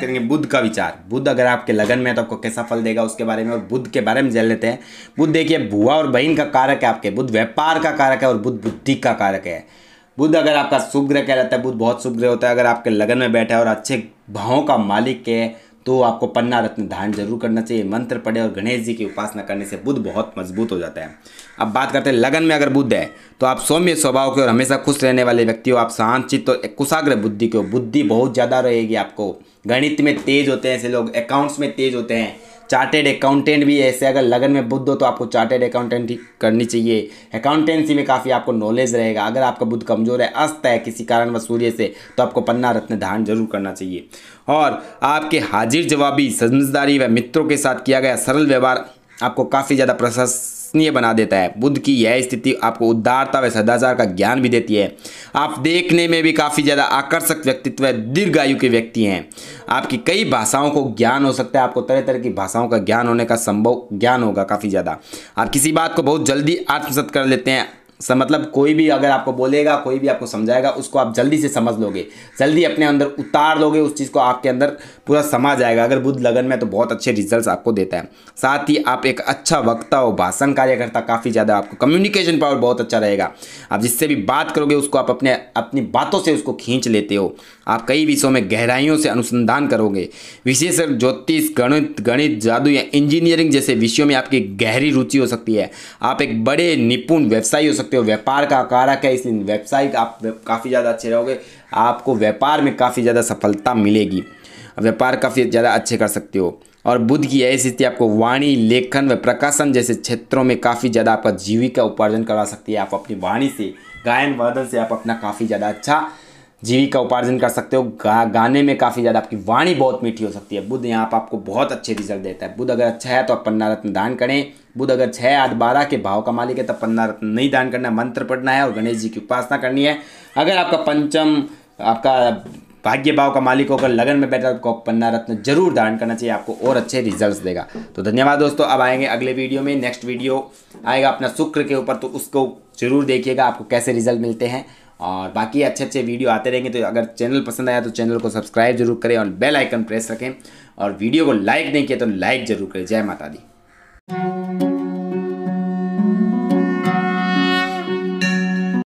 करेंगे बुद्ध का विचार बुद्ध अगर आपके लगन में है तो आपको कैसा फल देगा उसके बारे में और बुद्ध के बारे में जान लेते हैं बुद्ध देखिए भुआ और बहन का कारक है आपके बुद्ध व्यापार का कारक है और बुद्ध बुद्धि का कारक है बुद्ध अगर आपका शुभ ग्रह कहलाता है बुद्ध बहुत शुभ ग्रह होता है अगर आपके लगन में बैठा है और अच्छे भावों का मालिक है तो आपको पन्ना रत्न धारण जरूर करना चाहिए मंत्र पढ़े और गणेश जी की उपासना करने से बुद्ध बहुत मजबूत हो जाता है अब बात करते हैं लगन में अगर बुद्ध है तो आप सौम्य स्वभाव के और हमेशा खुश रहने वाले व्यक्ति हो आप शांत चित्त और कुशाग्र बुद्धि के हो बुद्धि बहुत ज़्यादा रहेगी आपको गणित में तेज होते हैं ऐसे लोग अकाउंट्स में तेज होते हैं चार्टेड अकाउंटेंट भी ऐसे अगर लगन में बुद्ध हो तो आपको चार्टेड अकाउंटेंट ही करनी चाहिए अकाउंटेंसी में काफ़ी आपको नॉलेज रहेगा अगर आपका बुद्ध कमज़ोर है अस्त है किसी कारण व सूर्य से तो आपको पन्ना रत्न धारण जरूर करना चाहिए और आपके हाजिर जवाबी समझदारी व मित्रों के साथ किया गया सरल व्यवहार आपको काफ़ी ज़्यादा प्रशस्त विश्वसनीय बना देता है बुद्ध की यह स्थिति आपको उदारता व सदाचार का ज्ञान भी देती है आप देखने में भी काफ़ी ज़्यादा आकर्षक व्यक्तित्व दीर्घायु के व्यक्ति हैं आपकी कई भाषाओं को ज्ञान हो सकता है आपको तरह तरह की भाषाओं का ज्ञान होने का संभव ज्ञान होगा काफ़ी ज़्यादा आप किसी बात को बहुत जल्दी आत्मसत कर लेते हैं सब मतलब कोई भी अगर आपको बोलेगा कोई भी आपको समझाएगा उसको आप जल्दी से समझ लोगे जल्दी अपने अंदर उतार लोगे उस चीज़ को आपके अंदर पूरा समा जाएगा अगर बुद्ध लगन में तो बहुत अच्छे रिजल्ट आपको देता है साथ ही आप एक अच्छा वक्ता हो भाषण कार्यकर्ता काफ़ी ज़्यादा आपको कम्युनिकेशन पावर बहुत अच्छा रहेगा आप जिससे भी बात करोगे उसको आप अपने अपनी बातों से उसको खींच लेते हो आप कई विषयों में गहराइयों से अनुसंधान करोगे विशेष ज्योतिष गणित गणित जादू या इंजीनियरिंग जैसे विषयों में आपकी गहरी रुचि हो सकती है आप एक बड़े निपुण व्यवसायी हो सकते सकते हो व्यापार का कारक है इसलिए व्यवसायिक आप काफ़ी ज़्यादा अच्छे रहोगे आपको व्यापार में काफ़ी ज़्यादा सफलता मिलेगी व्यापार काफ़ी ज़्यादा अच्छे कर सकते हो और बुद्ध की ऐसी स्थिति आपको वाणी लेखन व प्रकाशन जैसे क्षेत्रों में काफ़ी ज़्यादा आपका जीविका उपार्जन करवा सकती है आप अपनी वाणी से गायन वादन से आप अपना काफ़ी ज़्यादा अच्छा जीविका उपार्जन कर सकते हो गा, गाने में काफ़ी ज़्यादा आपकी वाणी बहुत मीठी हो सकती है बुध यहाँ पर आपको बहुत अच्छे रिजल्ट देता है बुध अगर अच्छा है तो आप पन्ना रत्न दान करें बुध अगर छः आठ बारह के भाव का मालिक है तब तो पन्ना रत्न नहीं दान करना है मंत्र पढ़ना है और गणेश जी की उपासना करनी है अगर आपका पंचम आपका भाग्य भाव का मालिक होकर लगन में बैठा तो आपको पन्ना रत्न जरूर दान करना चाहिए आपको और अच्छे रिजल्ट देगा तो धन्यवाद दोस्तों अब आएंगे अगले वीडियो में नेक्स्ट वीडियो आएगा अपना शुक्र के ऊपर तो उसको जरूर देखिएगा आपको कैसे रिजल्ट मिलते हैं और बाकी अच्छे अच्छे वीडियो आते रहेंगे तो अगर चैनल पसंद आया तो चैनल को सब्सक्राइब जरूर करें और बेल आइकन प्रेस रखें और वीडियो को लाइक नहीं किया तो लाइक जरूर करें जय माता दी